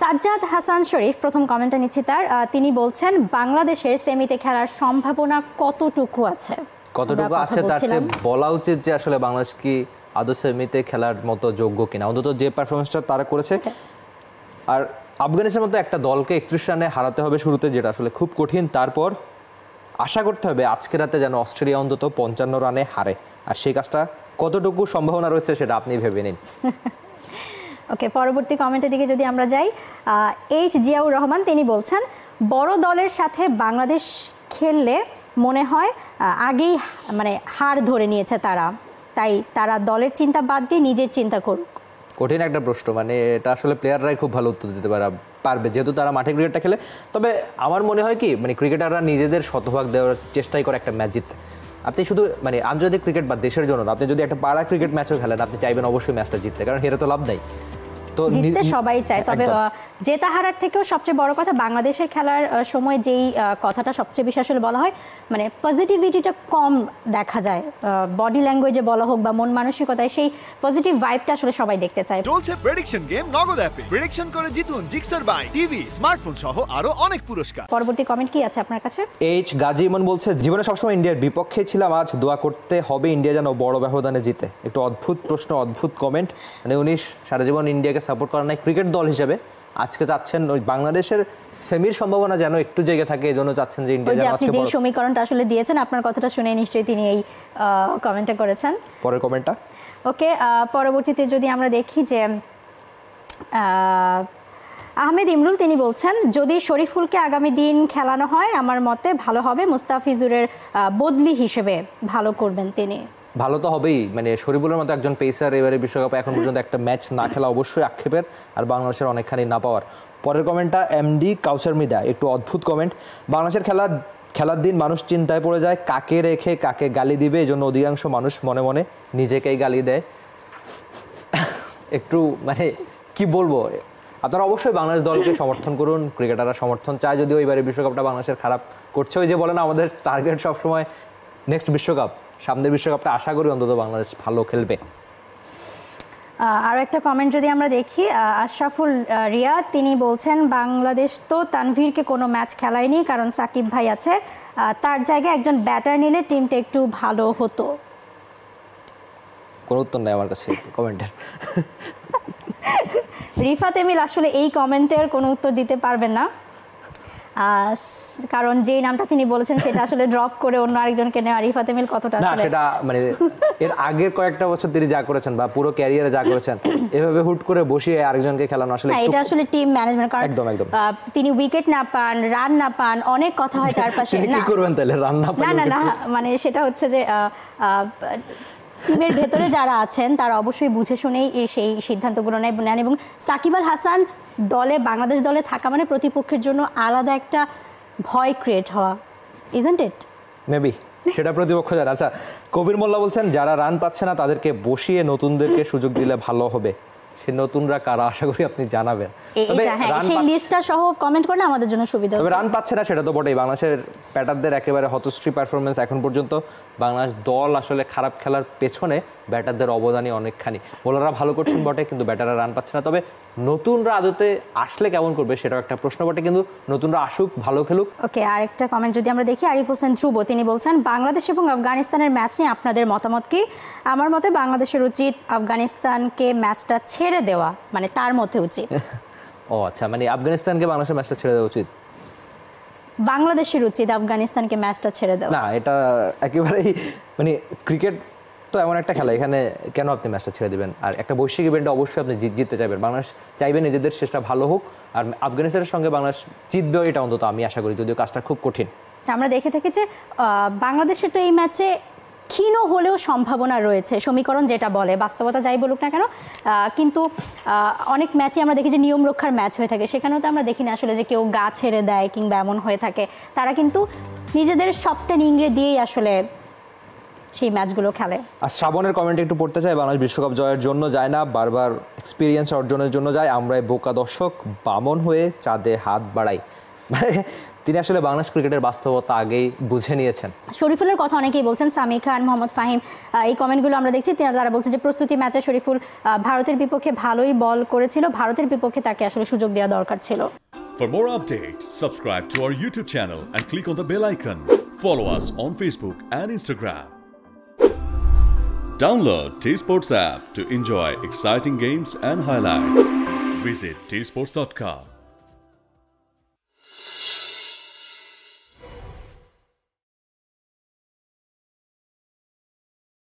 সাজ্জাদ হাসান শরীফ প্রথম কমেন্টটা নিচ্ছি তার তিনি বলছেন বাংলাদেশের সেমিতে খেলার সম্ভাবনা কতটুকু আছে কতটুকু আছে তার চেয়ে বলা উচিত যে আসলে বাংলাদেশ কি আদৌ সেমিতে খেলার মতো যোগ্য কিনা অন্তত যে পারফরমেন্সটা তারা করেছে আর আফগানিস্তানের মতো একটা দলকে একত্রিশ রানে হারাতে হবে শুরুতে যেটা আসলে খুব কঠিন তারপর আশা করতে হবে আজকে রাতে যেন অস্ট্রেলিয়া অন্তত পঞ্চান্ন রানে হারে আর সেই কাজটা কতটুকু সম্ভাবনা রয়েছে সেটা আপনি ভেবে নিন ওকে পরবর্তী কমেন্টের দিকে যদি আমরা যাই এইচ জিয়াউর রহমান তিনি বলছেন বড় দলের সাথে বাংলাদেশ খেললে মনে হয় আগেই মানে হার ধরে নিয়েছে তারা তাই তারা দলের চিন্তা বাদ দিয়ে নিজের চিন্তা করুক কঠিন একটা প্রশ্ন মানে এটা আসলে প্লেয়াররাই খুব ভালো উত্তর দিতে পারে পারবে যেহেতু তারা মাঠে ক্রিকেটটা খেলে তবে আমার মনে হয় কি মানে ক্রিকেটাররা নিজেদের শতভাগ দেওয়ার চেষ্টাই করে একটা ম্যাচ জিততে আপনি শুধু মানে আন্তর্জাতিক ক্রিকেট বা দেশের জন্য আপনি যদি একটা পাড়া ক্রিকেট ম্যাচও খেলেন আপনি চাইবেন অবশ্যই ম্যাচটা জিততে কারণ হেরে তো লাভ নেই জিততে সবাই চায় তবে জেতা হারার থেকেও সবচেয়ে বড় কথা বাংলাদেশের খেলার সময় যেই কথাটা সবচেয়ে বেশি আসলে বলা হয় মানে পজিটিভিটিটা কম দেখা যায় বডি ল্যাঙ্গুয়েজে বলা হোক বা মন মানসিকতায় সেই পজিটিভ ভাইবটা আসলে সবাই দেখতে চায় চলছে প্রেডিকশন গেম নগদ অ্যাপে প্রেডিকশন করে জিতুন জিক্সার বাই টিভি স্মার্টফোন সহ আরো অনেক পুরস্কার পরবর্তী কমেন্ট কি আছে আপনার কাছে এইচ গাজী ইমন বলছে জীবনে সবসময় ইন্ডিয়ার বিপক্ষে ছিলাম আজ দোয়া করতে হবে ইন্ডিয়া যেন বড় ব্যবধানে জিতে একটু অদ্ভুত প্রশ্ন অদ্ভুত কমেন্ট মানে উনি সারা জীবন ইন্ডিয়াকে সাপোর্ট করেন নাই ক্রিকেট দল হিসেবে আজকে চাচ্ছেন ওই বাংলাদেশের সেমির সম্ভাবনা যেন একটু জেগে থাকে এজন্য চাচ্ছেন যে ইন্ডিয়া আজকে যে সমীকরণটা আসলে দিয়েছেন আপনার কথাটা শুনে নিশ্চয়ই তিনি এই কমেন্টটা করেছেন পরের কমেন্টটা ওকে পরবর্তীতে যদি আমরা দেখি যে আহমেদ ইমরুল তিনি বলছেন যদি শরীফুলকে আগামী দিন খেলানো হয় আমার মতে ভালো হবে মুস্তাফিজুরের বদলি হিসেবে ভালো করবেন তিনি ভালো তো হবেই মানে শরীফুলের মতো একজন পেসার এবারে বিশ্বকাপে এখন পর্যন্ত একটা ম্যাচ না খেলা অবশ্যই আক্ষেপের আর বাংলাদেশের অনেকখানি না পাওয়ার পরের কমেন্টটা এমডি কাউসার মিদা একটু অদ্ভুত কমেন্ট বাংলাদেশের খেলা খেলার দিন মানুষ চিন্তায় পড়ে যায় কাকে রেখে কাকে গালি দিবে এই জন্য অধিকাংশ মানুষ মনে মনে নিজেকেই গালি দেয় একটু মানে কি বলবো আপনারা অবশ্যই বাংলাদেশ দলকে সমর্থন করুন ক্রিকেটাররা সমর্থন চায় যদিও এবারে বিশ্বকাপটা বাংলাদেশের খারাপ করছে ওই যে বলেন আমাদের টার্গেট সবসময় নেক্সট বিশ্বকাপ সামনের বিশ্বকাপটা আশা করি অন্তত বাংলাদেশ ভালো খেলবে আর একটা কমেন্ট যদি আমরা দেখি আশরাফুল রিয়া তিনি বলছেন বাংলাদেশ তো তানভীরকে কোনো ম্যাচ খেলায়নি কারণ সাকিব ভাই আছে তার জায়গায় একজন ব্যাটার নিলে টিমটা একটু ভালো হতো কোনো উত্তর নাই আমার কাছে কমেন্টের রিফাতে মিল আসলে এই কমেন্টের কোনো উত্তর দিতে পারবেন না কারণ যেই নামটা তিনি বলেছেন সেটা আসলে ড্রপ করে অন্য আরেকজনকে নেওয়া আরিফা তেমিল কতটা না সেটা মানে এর আগের কয়েকটা বছর তিনি যা করেছেন বা পুরো ক্যারিয়ারে যা করেছেন এভাবে হুট করে বসিয়ে আরেকজনকে খেলানো আসলে এটা আসলে টিম ম্যানেজমেন্ট কারণ একদম একদম তিনি উইকেট না পান রান না পান অনেক কথা হয় চারপাশে না কি করবেন তাহলে রান না পান না না মানে সেটা হচ্ছে যে টিমের ভেতরে যারা আছেন তারা অবশ্যই বুঝে শুনেই সেই সিদ্ধান্তগুলো নেয় নেন এবং সাকিব আল হাসান দলে বাংলাদেশ দলে থাকা মানে প্রতিপক্ষের জন্য আলাদা একটা ভয় ক্রিয়েট হওয়া ইজেন্ট ইট মেবি সেটা প্রতিপক্ষ যারা আচ্ছা কবির মোল্লা বলছেন যারা রান পাচ্ছে না তাদেরকে বসিয়ে নতুনদেরকে সুযোগ দিলে ভালো হবে সে নতুনরা কারা আশা করি আপনি জানাবেন হ্যাঁ, বাংলাদেশ সেটাও একটা প্রশ্ন বটে কিন্তু নতুনরা আসুক ভালো খেলুক ওকে আরেকটা কমেন্ট যদি আমরা দেখি আরিফ হোসেন বাংলাদেশ এবং আফগানিস্তানের ম্যাচ নিয়ে আপনাদের মতামত কি আমার মতে বাংলাদেশের উচিত আফগানিস্তানকে ম্যাচটা ছেড়ে ছেড়ে দেওয়া মানে তার মধ্যে উচিত ও আচ্ছা মানে আফগানিস্তানকে বাংলাদেশের ম্যাচটা ছেড়ে দেওয়া উচিত বাংলাদেশের উচিত আফগানিস্তানকে ম্যাচটা ছেড়ে দেওয়া না এটা একেবারেই মানে ক্রিকেট তো এমন একটা খেলা এখানে কেন আপনি ম্যাচটা ছেড়ে দেবেন আর একটা বৈশ্বিক ইভেন্টে অবশ্যই আপনি জিততে চাইবেন বাংলাদেশ চাইবে নিজেদের শেষটা ভালো হোক আর আফগানিস্তানের সঙ্গে বাংলাদেশ জিতবে এটা অন্তত আমি আশা করি যদিও কাজটা খুব কঠিন আমরা দেখে থাকি যে বাংলাদেশের তো এই ম্যাচে ক্ষীণ হলেও সম্ভাবনা রয়েছে সমীকরণ যেটা বলে বাস্তবতা যাই বলুক না কেন কিন্তু অনেক ম্যাচে আমরা দেখি যে নিয়ম রক্ষার ম্যাচ হয়ে থাকে সেখানেও তো আমরা দেখি না আসলে যে কেউ গা ছেড়ে দেয় কিংবা এমন হয়ে থাকে তারা কিন্তু নিজেদের সবটা নিংড়ে দিয়েই আসলে সেই ম্যাচগুলো খেলে আর শ্রাবণের কমেন্ট একটু পড়তে চাই বাংলাদেশ বিশ্বকাপ জয়ের জন্য যায় না বারবার এক্সপিরিয়েন্স অর্জনের জন্য যায় আমরাই বোকা দর্শক বামন হয়ে চাঁদে হাত বাড়াই মানে তিনি আসলে বাংলাদেশ ক্রিকেটের বাস্তবতা আগেই বুঝে নিয়েছেন শরীফুলের কথা অনেকেই বলছেন সামি খান মোহাম্মদ ফাহিম এই কমেন্টগুলো আমরা দেখছি তারা বলছে যে প্রস্তুতি ম্যাচে শরীফুল ভারতের বিপক্ষে ভালোই বল করেছিল ভারতের বিপক্ষে তাকে আসলে সুযোগ দেওয়া দরকার ছিল For more updates, subscribe to our YouTube channel and click on the bell icon. Follow us on Facebook and Instagram. Download T Sports app to enjoy exciting games and highlights. Visit tsports.com.